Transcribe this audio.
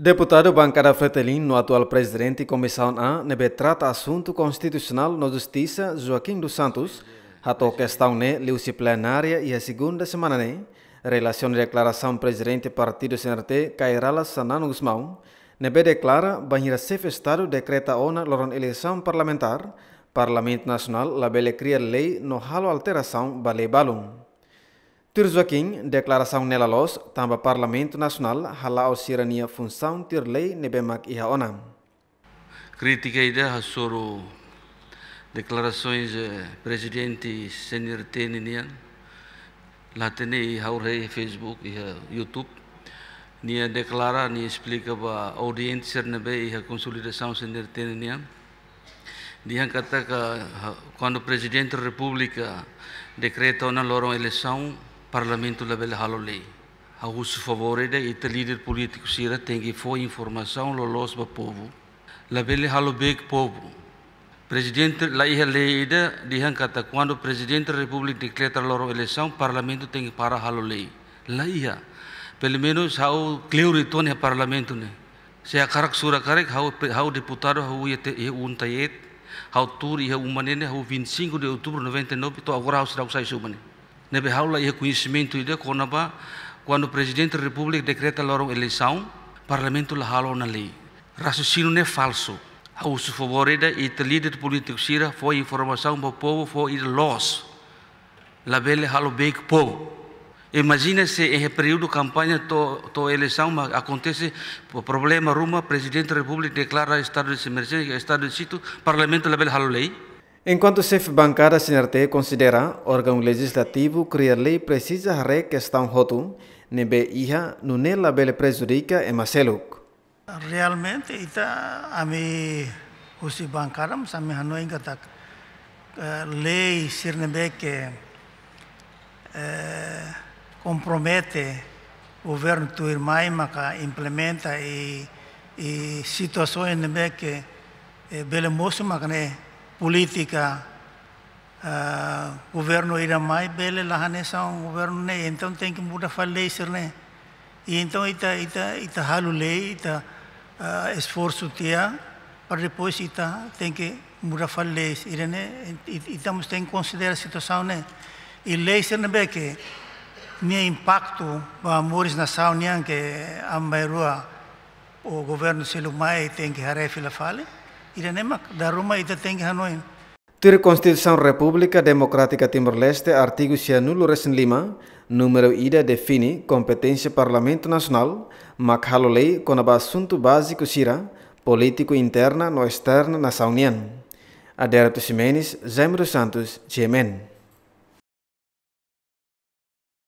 Deputado Bancada Fretelin, no atual presidente Comissão A, nebe trata assunto constitucional na Justiça Joaquim dos Santos, ato questão ne é, leu-se plenária e a segunda semana ne, né? relação de declaração presidente Partido CNRT Cairala Sanano Guzmão, nebe declara banhira chefe Estado decreta ona loron eleição parlamentar, Parlamento Nacional labele cria lei no halo alteração balei balum. Tir Joaquim, declaração nela los, tamba Parlamento Nacional, hala o sirania função ter lei nebemak iha onam. Crítica ideia soro declarações eh, presidente senhor Teninian, lá tem aí Facebook e YouTube, nia declara, nia explica ba audiência nebe e a consolidação senhor Teninian, dia kata que quando presidente da república decreta na lorong eleição Parlamentul Lebel Halolei. Aos favorede e líder político Sira tem que foi informação lolos para povo. Lebel Halobek povo. Presidente Laiha Leida kata quando o presidente da República decreta loro eleição, parlamento tem que para Halolei. Laiha. Pelo menos hau cleuritone é parlamento né. Se a carak sura carak hau hau deputado hau yete unta yet. Hau tur ia há hau 25 de outubro 99 to então agora hau será usai sumane. Né? Nebe haula ia conhecimento de Conaba, quando o presidente da república decreta a eleição, parlamento lhe halou na lei. Raciocínio não é falso. A uso favorida e o líder político sira foi informação para o povo, foi ir los. La bele halo bem o povo. Imagina se em período de campanha to, to eleição acontece problema rumo o presidente da república declara estado de emergência, estado de sítio, parlamento la halou lei. Enquanto o chefe bancário CNRT considera órgão legislativo criar lei precisa re questão roto, nebe iha no ne labele prejudica e maseluk. Realmente ita ami usi bancaram sami hanu ingatak eh, lei sirnebe que eh, compromete o governo do Irmai maka implementa e, e situações nebe que eh, bele moço maka ne política, uh, governo ira mais bela lá são governo né, então tem que mudar a lei ser né. E então ita ita ita halu lei, ita uh, esforço tia para depois ita tem que mudar a lei, ira né. Itamos tem que considerar a situação né. E lei ser né que nem impacto para amores nação nem que a maioria o governo se lumai tem que harefila fale. Iranemak Daruma Hanoin. Constituição República Democrática Timor-Leste, artigo Lima, número ida define competência Parlamento Nacional, mas halo lei conaba assunto básico sira, político interna no externa na união. Aderato Ximenes, Jaime Santos, Gemen.